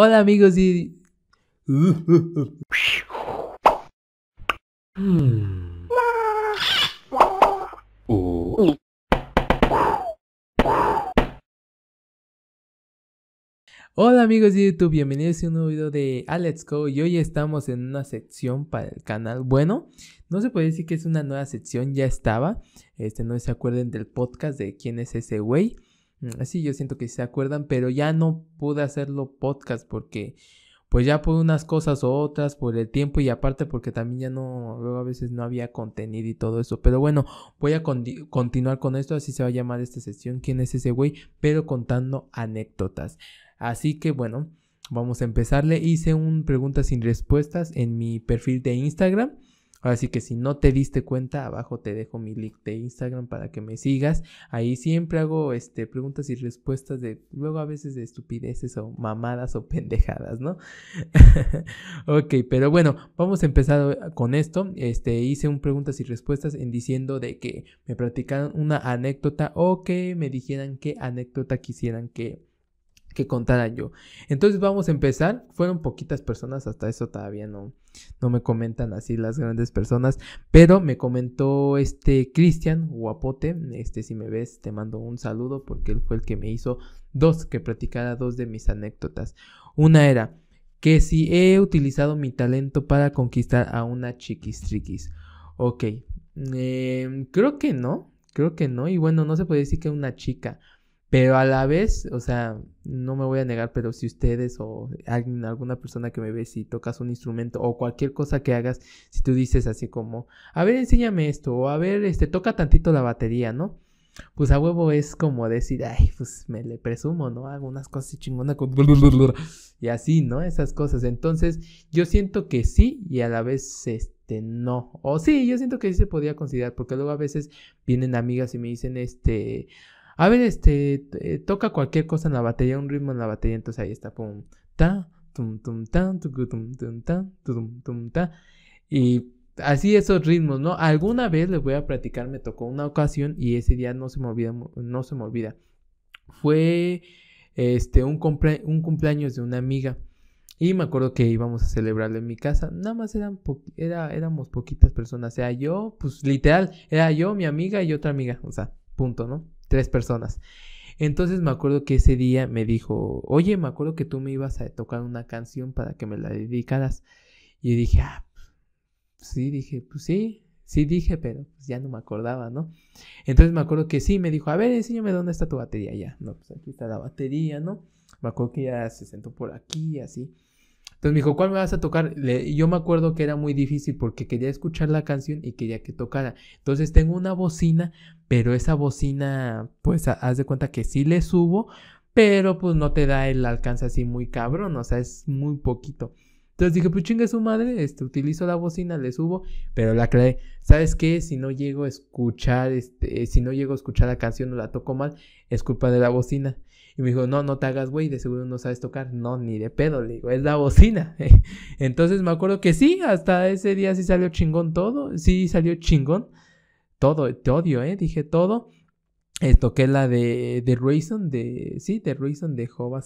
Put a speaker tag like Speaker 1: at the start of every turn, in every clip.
Speaker 1: Hola amigos y... Hola amigos de YouTube, bienvenidos a un nuevo video de Let's Go y hoy estamos en una sección para el canal. Bueno, no se puede decir que es una nueva sección, ya estaba. Este, no se acuerden del podcast de quién es ese güey así mm, yo siento que se acuerdan, pero ya no pude hacerlo podcast porque pues ya por unas cosas u otras, por el tiempo y aparte porque también ya no, luego a veces no había contenido y todo eso. Pero bueno, voy a continuar con esto, así se va a llamar esta sesión, quién es ese güey, pero contando anécdotas. Así que bueno, vamos a empezarle. hice un preguntas sin respuestas en mi perfil de Instagram. Así que si no te diste cuenta, abajo te dejo mi link de Instagram para que me sigas. Ahí siempre hago este, preguntas y respuestas de, luego a veces de estupideces o mamadas o pendejadas, ¿no? ok, pero bueno, vamos a empezar eh, con esto. Este, hice un preguntas y respuestas en diciendo de que me practicaron una anécdota o que me dijeran qué anécdota quisieran que que contara yo. Entonces vamos a empezar. Fueron poquitas personas, hasta eso todavía no, no me comentan así las grandes personas, pero me comentó este Cristian Guapote, este si me ves te mando un saludo porque él fue el que me hizo dos, que platicara dos de mis anécdotas. Una era que si he utilizado mi talento para conquistar a una chiquis Ok, eh, creo que no, creo que no, y bueno, no se puede decir que una chica. Pero a la vez, o sea, no me voy a negar, pero si ustedes o alguien, alguna persona que me ve, si tocas un instrumento o cualquier cosa que hagas, si tú dices así como, a ver, enséñame esto, o a ver, este, toca tantito la batería, ¿no? Pues a huevo es como decir, ay, pues me le presumo, ¿no? Hago unas cosas chingonas con... Y así, ¿no? Esas cosas. Entonces, yo siento que sí y a la vez, este, no. O sí, yo siento que sí se podía considerar, porque luego a veces vienen amigas y me dicen, este a ver, este, eh, toca cualquier cosa en la batería, un ritmo en la batería, entonces ahí está, pum, ta, tum, tum, tan, tum, tum, tum, tan, tum, tum, ta. Y así esos ritmos, ¿no? Alguna vez les voy a platicar, me tocó una ocasión y ese día no se me olvida, no se me olvida. Fue, este, un, un cumpleaños de una amiga. Y me acuerdo que íbamos a celebrarlo en mi casa. Nada más eran era, éramos poquitas personas. O sea, yo, pues literal, era yo, mi amiga y otra amiga. O sea, punto, ¿no? tres personas. Entonces me acuerdo que ese día me dijo, oye, me acuerdo que tú me ibas a tocar una canción para que me la dedicaras. Y dije, ah, pues sí, dije, pues sí, sí dije, pero pues ya no me acordaba, ¿no? Entonces me acuerdo que sí, me dijo, a ver, enséñame dónde está tu batería ya. No, pues aquí está la batería, ¿no? Me acuerdo que ya se sentó por aquí, así. Entonces me dijo, ¿cuál me vas a tocar? yo me acuerdo que era muy difícil porque quería escuchar la canción y quería que tocara. Entonces tengo una bocina, pero esa bocina, pues haz de cuenta que sí le subo, pero pues no te da el alcance así muy cabrón, o sea, es muy poquito. Entonces dije, pues chinga su madre, este, utilizo la bocina, le subo, pero la creé. ¿Sabes qué? Si no llego a escuchar, este, si no llego a escuchar la canción o la toco mal, es culpa de la bocina. Y me dijo, no, no te hagas, güey, de seguro no sabes tocar. No, ni de pedo, le digo, es la bocina. Entonces me acuerdo que sí, hasta ese día sí salió chingón todo, sí salió chingón. Todo, te odio, ¿eh? Dije todo. Eh, toqué la de, de Reason, de, sí, de Reason de Jova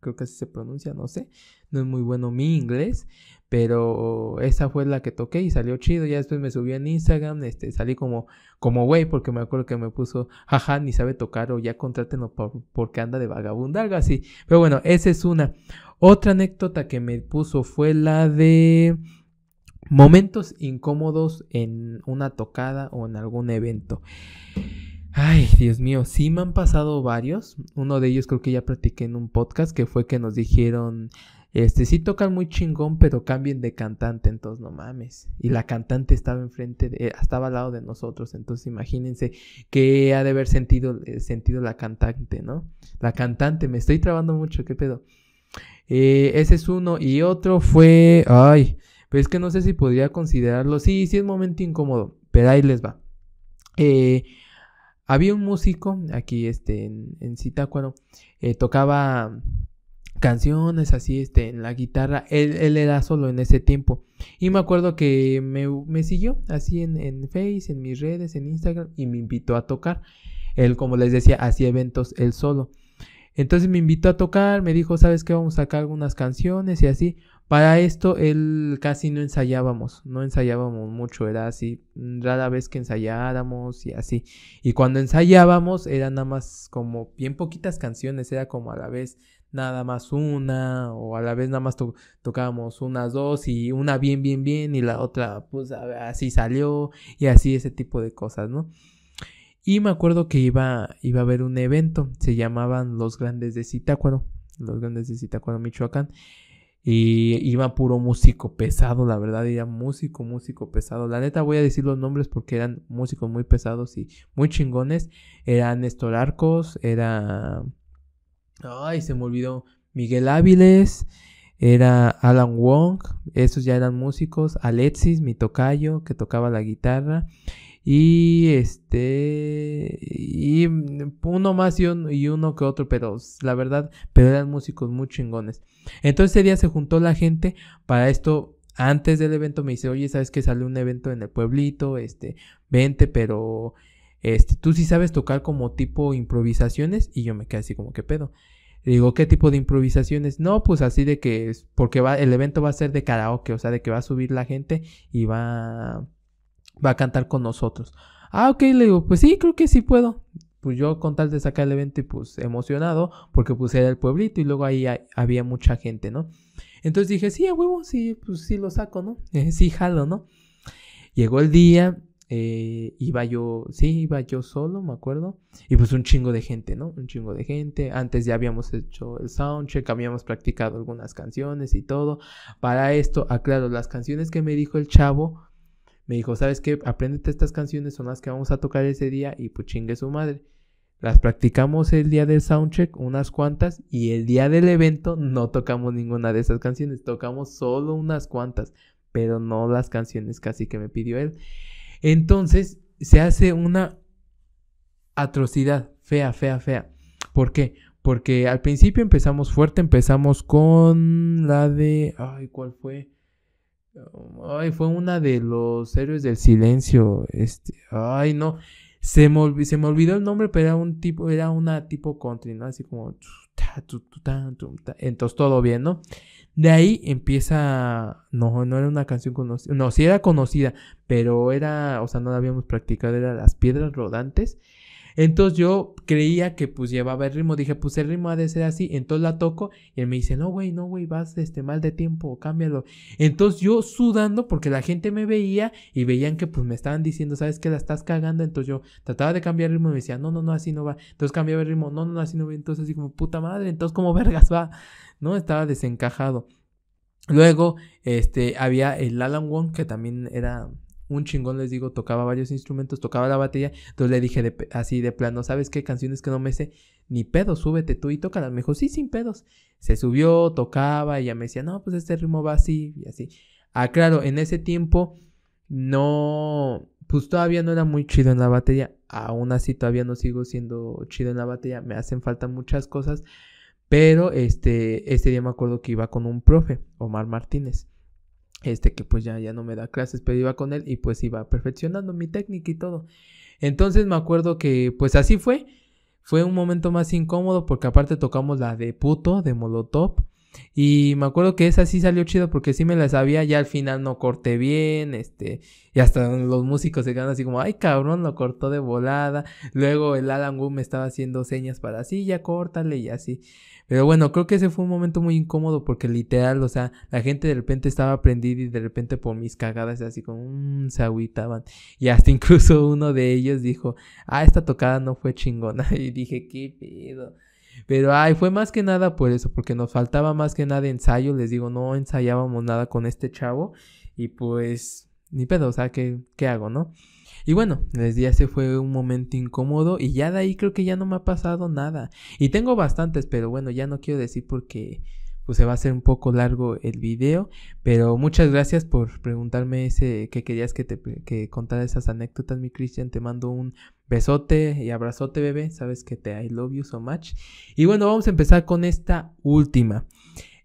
Speaker 1: creo que así se pronuncia, no sé, no es muy bueno mi inglés, pero esa fue la que toqué y salió chido. Ya después me subí en Instagram, este, salí como, como güey, porque me acuerdo que me puso, jaja, ni sabe tocar o ya contrátenlo porque anda de vagabundo, algo así. Pero bueno, esa es una. Otra anécdota que me puso fue la de momentos incómodos en una tocada o en algún evento. Ay, Dios mío, sí me han pasado varios. Uno de ellos creo que ya practiqué en un podcast que fue que nos dijeron este, sí tocan muy chingón, pero cambien de cantante, entonces no mames. Y la cantante estaba enfrente, estaba al lado de nosotros, entonces imagínense qué ha de haber sentido, eh, sentido la cantante, ¿no? La cantante, me estoy trabando mucho, qué pedo. Eh, ese es uno, y otro fue, ay, pero es que no sé si podría considerarlo, sí, sí es momento incómodo, pero ahí les va. Eh, había un músico, aquí este, en, en tocaba canciones así este en la guitarra él, era solo en ese tiempo y me acuerdo que me, siguió así en, Facebook, Face en mis redes en Instagram y me invitó a tocar él como les decía hacía eventos él solo entonces me invitó a tocar me dijo sabes qué vamos a sacar algunas canciones y así para esto él casi no ensayábamos no ensayábamos mucho era así rara vez que ensayábamos y así y cuando ensayábamos era nada más como bien poquitas canciones era como a la vez nada más una o a la vez nada más tocábamos unas dos y una bien, bien, bien y la otra pues así salió y así ese tipo de cosas, ¿no? Y me acuerdo que iba, iba a haber un evento, se llamaban Los Grandes de Zitácuaro, Los Grandes de Zitácuaro, Michoacán. Y iba puro músico pesado, la verdad, era músico, músico pesado. La neta voy a decir los nombres porque eran músicos muy pesados y muy chingones. Eran Néstor Arcos, era Ay, se me olvidó. Miguel Áviles, era Alan Wong, esos ya eran músicos. Alexis, mi tocayo, que tocaba la guitarra. Y este. Y uno más y, uno que otro, pero la verdad, pero eran músicos muy chingones. Entonces ese día se juntó la gente para esto. Antes del evento me dice, oye, ¿sabes que sale un evento en el pueblito? Este, vente, pero este, tú sí sabes tocar como tipo improvisaciones. Y yo me quedé así como, que pedo? Le digo, ¿qué tipo de improvisaciones? No, pues así de que, es porque va, el evento va a ser de karaoke, o sea, de que va a subir la gente y va, va a cantar con nosotros. Ah, ok, le digo, pues sí, creo que sí puedo. Pues yo con tal de sacar el evento y pues emocionado, porque pues era el pueblito y luego ahí había mucha gente, ¿no? Entonces dije, sí, a huevo, sí, pues sí lo saco, ¿no? sí, jalo, ¿no? Llegó el día, eh, iba yo, sí, iba yo solo, me acuerdo. Y pues un chingo de gente, ¿no? Un chingo de gente. Antes ya habíamos hecho el soundcheck, habíamos practicado algunas canciones y todo. Para esto, aclaro, las canciones que me dijo el chavo, me dijo, ¿sabes qué? Apréndete estas canciones, son las que vamos a tocar ese día y pues chingue su madre. Las practicamos el día del soundcheck, unas cuantas, y el día del evento no tocamos ninguna de esas canciones, tocamos solo unas cuantas, pero no las canciones casi que me pidió él. Entonces se hace una atrocidad fea, fea, fea. ¿Por qué? Porque al principio empezamos fuerte, empezamos con la de... Ay, ¿cuál fue? Ay, fue una de los héroes del silencio. Este, ay, no. Se me, olvidó el nombre, pero era un tipo, era una tipo country, ¿no? Así como Ah, entonces todo bien, ¿no? De ahí empieza, no, no era una canción conocida, no, sí era conocida, pero era, o sea, no la habíamos practicado, era Las Piedras Rodantes. Entonces yo creía que pues llevaba el ritmo, dije, pues el ritmo ha de ser así, entonces la toco y él me dice, no, güey, no, güey, vas este, mal de tiempo, cámbialo. Entonces yo sudando porque la gente me veía y veían que pues me estaban diciendo, sabes que la estás cagando, entonces yo trataba de cambiar el ritmo y me decía, no, no, no, así no va, entonces cambiaba el ritmo, no, no, así no va, entonces así como puta madre, entonces como vergas va, ¿no? Estaba desencajado. Luego, este, había el Alan Wong, que también era un chingón, les digo, tocaba varios instrumentos, tocaba la batería. Entonces le dije así de plano, ¿sabes qué canciones que no me sé? Ni pedo, súbete tú y toca Me dijo, sí, sin pedos. Se subió, tocaba y ya me decía, no, pues este ritmo va así y así. Ah, claro, en ese tiempo no, pues todavía no era muy chido en la batería. Aún así todavía no sigo siendo chido en la batería. Me hacen falta muchas cosas. Pero este, este día me acuerdo que iba con un profe, Omar Martínez este que pues ya, ya no me da clases, pero iba con él y pues iba perfeccionando mi técnica y todo. Entonces me acuerdo que pues así fue. Fue un momento más incómodo porque aparte tocamos la de puto de Molotov y me acuerdo que esa sí salió chido porque sí me la sabía, ya al final no corté bien, este, y hasta los músicos se quedan así como, ay cabrón, lo cortó de volada. Luego el Alan Wu me estaba haciendo señas para así, ya córtale y así. Pero bueno, creo que ese fue un momento muy incómodo porque literal, o sea, la gente de repente estaba prendida y de repente por mis cagadas así como mmm, se agüitaban. Y hasta incluso uno de ellos dijo, ah, esta tocada no fue chingona. Y dije, qué pedo. Pero ay, fue más que nada por eso, porque nos faltaba más que nada ensayo. Les digo, no ensayábamos nada con este chavo. Y pues, ni pedo, o sea, ¿qué, qué hago, no? Y bueno, les dije ese fue un momento incómodo y ya de ahí creo que ya no me ha pasado nada. Y tengo bastantes, pero bueno, ya no quiero decir porque pues se va a hacer un poco largo el video, pero muchas gracias por preguntarme ese que querías que te que contara esas anécdotas, mi Cristian, te mando un besote y abrazote, bebé, sabes que te I love you so much. Y bueno, vamos a empezar con esta última.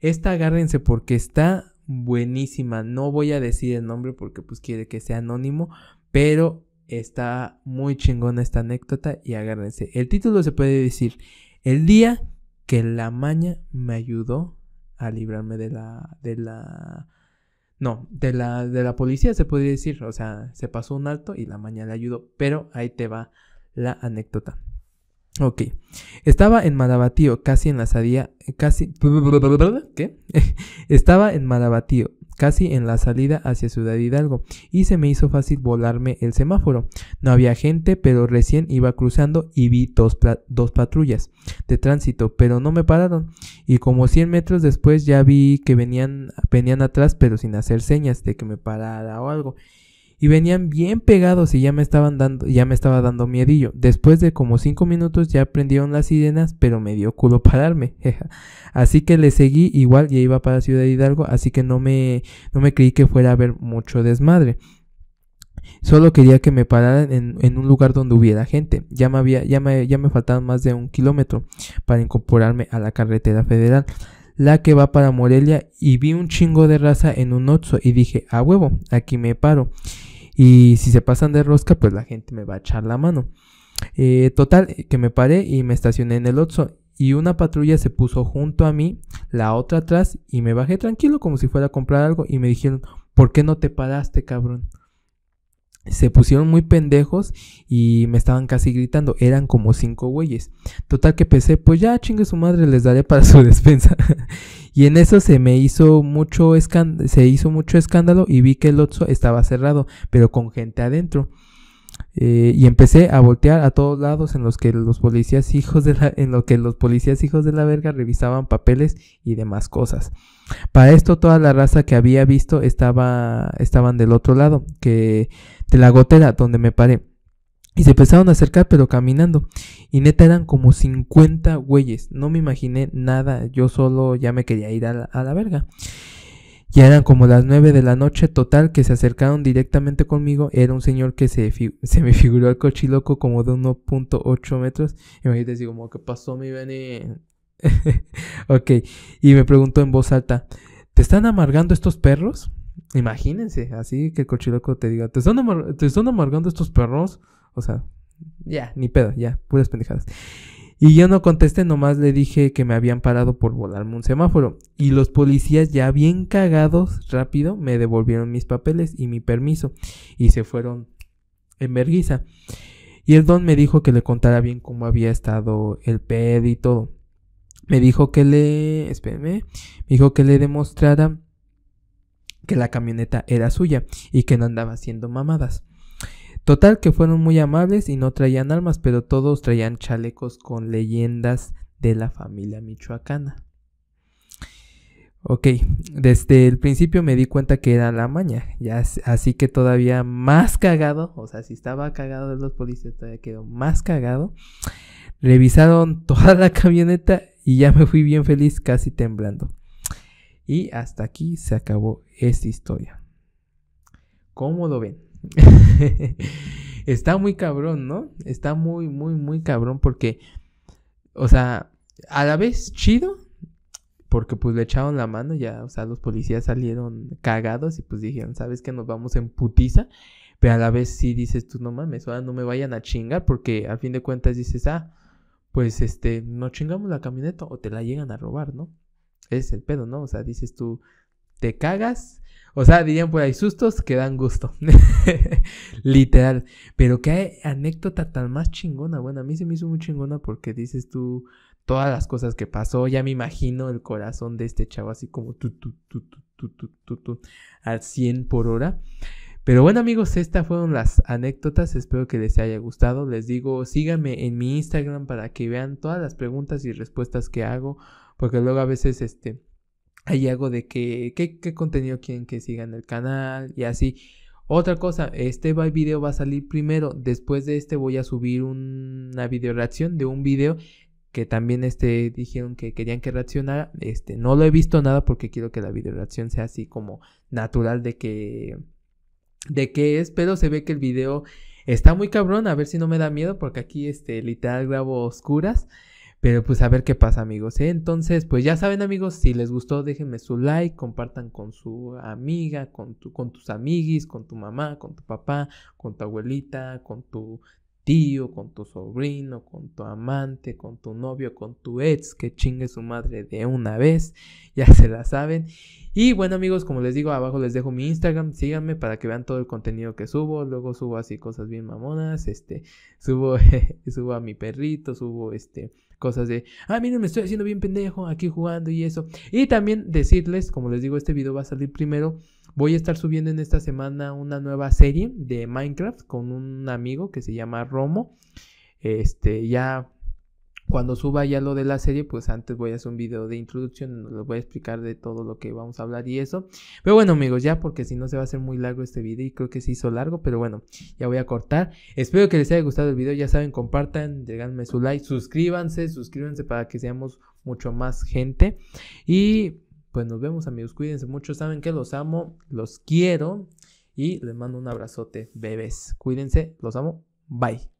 Speaker 1: Esta agárrense porque está buenísima. No voy a decir el nombre porque pues quiere que sea anónimo, pero está muy chingona esta anécdota y agárrense. El título se puede decir El día que la maña me ayudó a librarme de la, de la, no, de la, de la policía se podría decir, o sea, se pasó un alto y la mañana le ayudó, pero ahí te va la anécdota. Ok, estaba en Malabatío, casi en la sadía, casi, ¿qué? estaba en Malabatío, casi en la salida hacia Ciudad Hidalgo, y se me hizo fácil volarme el semáforo. No había gente, pero recién iba cruzando y vi dos, patrullas de tránsito, pero no me pararon. Y como 100 metros después ya vi que venían, venían atrás, pero sin hacer señas de que me parara o algo y venían bien pegados y ya me estaban dando, ya me estaba dando miedillo. Después de como cinco minutos ya prendieron las sirenas, pero me dio culo pararme. así que le seguí igual, y iba para Ciudad Hidalgo, así que no me, no me creí que fuera a haber mucho desmadre. Solo quería que me pararan en, un lugar donde hubiera gente. Ya me, había, ya, me, ya me faltaban más de un kilómetro para incorporarme a la carretera federal la que va para Morelia y vi un chingo de raza en un otso y dije, a huevo, aquí me paro. Y si se pasan de rosca, pues la gente me va a echar la mano. Eh, total, que me paré y me estacioné en el otso y una patrulla se puso junto a mí, la otra atrás y me bajé tranquilo como si fuera a comprar algo y me dijeron, ¿por qué no te paraste, cabrón? se pusieron muy pendejos y me estaban casi gritando. Eran como cinco güeyes. Total que pensé, pues ya chingue su madre, les daré para su despensa. y en eso se me hizo mucho escándalo, se hizo mucho escándalo y vi que el otro estaba cerrado, pero con gente adentro. Eh, y empecé a voltear a todos lados en los que los policías hijos de la, en lo que los policías hijos de la verga revisaban papeles y demás cosas. Para esto toda la raza que había visto estaba estaban del otro lado, que de la gotera donde me paré. Y se empezaron a acercar, pero caminando. Y neta eran como 50 güeyes. No me imaginé nada. Yo solo ya me quería ir a la, verga. Ya eran como las 9 de la noche total que se acercaron directamente conmigo. Era un señor que se, se me figuró al cochiloco como de 1.8 metros. Imagínate así como, ¿qué pasó mi Benny? ok, y me preguntó en voz alta, ¿te están amargando estos perros? Imagínense, así que el cochiloco te diga, te están, amargando estos perros. O sea, ya, ni pedo, ya, puras pendejadas. Y yo no contesté, nomás le dije que me habían parado por volarme un semáforo. Y los policías, ya bien cagados, rápido, me devolvieron mis papeles y mi permiso. Y se fueron en verguiza. Y el don me dijo que le contara bien cómo había estado el pedo y todo. Me dijo que le. Espérenme. Me dijo que le demostrara que la camioneta era suya y que no andaba haciendo mamadas. Total que fueron muy amables y no traían armas, pero todos traían chalecos con leyendas de la familia michoacana. Ok, desde el principio me di cuenta que era la maña, ya, así que todavía más cagado, o sea, si estaba cagado de los policías, todavía quedó más cagado. Revisaron toda la camioneta y ya me fui bien feliz, casi temblando. Y hasta aquí se acabó esta historia. ¿Cómo lo ven? Está muy cabrón, ¿no? Está muy, muy, muy cabrón porque, o sea, a la vez chido, porque pues le echaron la mano, ya, o sea, los policías salieron cagados y pues dijeron, ¿sabes que Nos vamos en putiza. Pero a la vez sí dices tú, no mames, ahora no me vayan a chingar porque a fin de cuentas dices, ah, pues este, no chingamos la camioneta o te la llegan a robar, ¿no? es el pedo, ¿no? O sea, dices tú, te cagas. O sea, dirían por ahí sustos que dan gusto. Literal. Pero qué anécdota tan más chingona. Bueno, a mí se me hizo muy chingona porque dices tú todas las cosas que pasó. Ya me imagino el corazón de este chavo así como tu, tu, tu, tu, tu, tu, tu, al 100 por hora. Pero bueno amigos, estas fueron las anécdotas, espero que les haya gustado. Les digo, síganme en mi Instagram para que vean todas las preguntas y respuestas que hago porque luego a veces este, hay algo de que, qué contenido quieren que siga en el canal y así. Otra cosa, este video va a salir primero. Después de este voy a subir una video reacción de un video que también este, dijeron que querían que reaccionara. Este, no lo he visto nada porque quiero que la video reacción sea así como natural de que de qué es, pero se ve que el video está muy cabrón, a ver si no me da miedo porque aquí este literal grabo oscuras. Pero pues a ver qué pasa amigos. ¿eh? Entonces pues ya saben amigos, si les gustó déjenme su like, compartan con su amiga, con, con tus amiguis, con tu mamá, con tu papá, con tu abuelita, con tu tío, con tu sobrino, con tu amante, con tu novio, con tu ex, que chingue su madre de una vez, ya se la saben. Y bueno amigos, como les digo, abajo les dejo mi Instagram, síganme para que vean todo el contenido que subo, luego subo así cosas bien mamonas, este, subo, subo a mi perrito, subo este cosas de, ah, miren, me estoy haciendo bien pendejo aquí jugando y eso. Y también decirles, como les digo, este video va a salir primero. Voy a estar subiendo en esta semana una nueva serie de Minecraft con un amigo que se llama Romo. Este, ya cuando suba ya lo de la serie, pues antes voy a hacer un video de introducción les voy a explicar de todo lo que vamos a hablar y eso. Pero bueno, amigos, ya porque si no se va a hacer muy largo este video y creo que se hizo largo, pero bueno, ya voy a cortar. Espero que les haya gustado el video, ya saben, compartan, déganme su like, suscríbanse, suscríbanse para que seamos mucho más gente. Y pues nos vemos, amigos, cuídense mucho, saben que los amo, los quiero y les mando un abrazote, bebés. Cuídense, los amo, bye.